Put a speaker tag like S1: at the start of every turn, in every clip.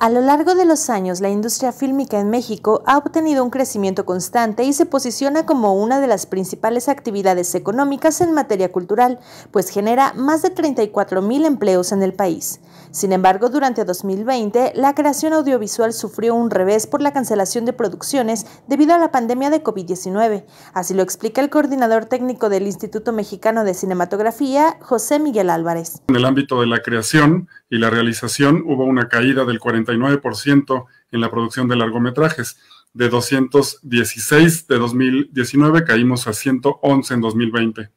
S1: A lo largo de los años, la industria fílmica en México ha obtenido un crecimiento constante y se posiciona como una de las principales actividades económicas en materia cultural, pues genera más de 34 mil empleos en el país. Sin embargo, durante 2020, la creación audiovisual sufrió un revés por la cancelación de producciones debido a la pandemia de COVID-19. Así lo explica el coordinador técnico del Instituto Mexicano de Cinematografía, José Miguel Álvarez.
S2: En el ámbito de la creación y la realización hubo una caída del 40 ciento en la producción de largometrajes. De 216 de 2019 caímos a 111 en 2020.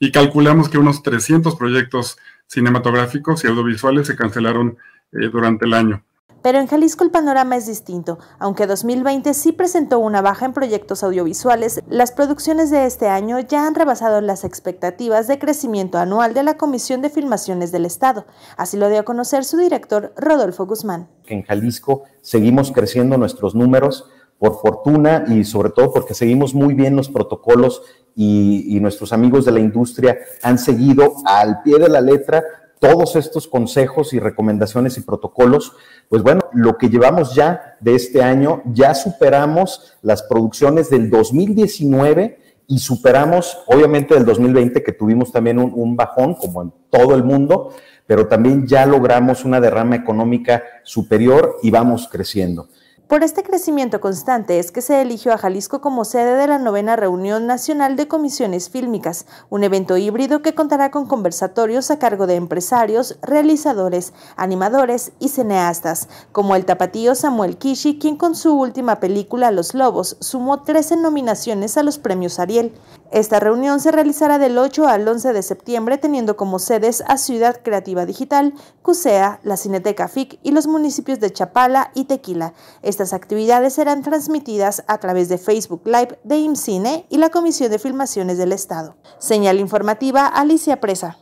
S2: Y calculamos que unos 300 proyectos cinematográficos y audiovisuales se cancelaron eh, durante el año.
S1: Pero en Jalisco el panorama es distinto. Aunque 2020 sí presentó una baja en proyectos audiovisuales, las producciones de este año ya han rebasado las expectativas de crecimiento anual de la Comisión de Filmaciones del Estado. Así lo dio a conocer su director Rodolfo Guzmán.
S3: En Jalisco seguimos creciendo nuestros números por fortuna y sobre todo porque seguimos muy bien los protocolos y, nuestros amigos de la industria han seguido al pie de la letra todos estos consejos y recomendaciones y protocolos, pues bueno, lo que llevamos ya de este año, ya superamos las producciones del 2019 y superamos, obviamente, del 2020, que tuvimos también un, un bajón, como en todo el mundo, pero también ya logramos una derrama económica superior y vamos creciendo.
S1: Por este crecimiento constante es que se eligió a Jalisco como sede de la novena reunión nacional de comisiones fílmicas, un evento híbrido que contará con conversatorios a cargo de empresarios, realizadores, animadores y cineastas, como el tapatío Samuel Kishi, quien con su última película Los Lobos sumó 13 nominaciones a los premios Ariel. Esta reunión se realizará del 8 al 11 de septiembre, teniendo como sedes a Ciudad Creativa Digital, CUSEA, la Cineteca FIC y los municipios de Chapala y Tequila. Estas actividades serán transmitidas a través de Facebook Live de IMCINE y la Comisión de Filmaciones del Estado. Señal informativa Alicia Presa.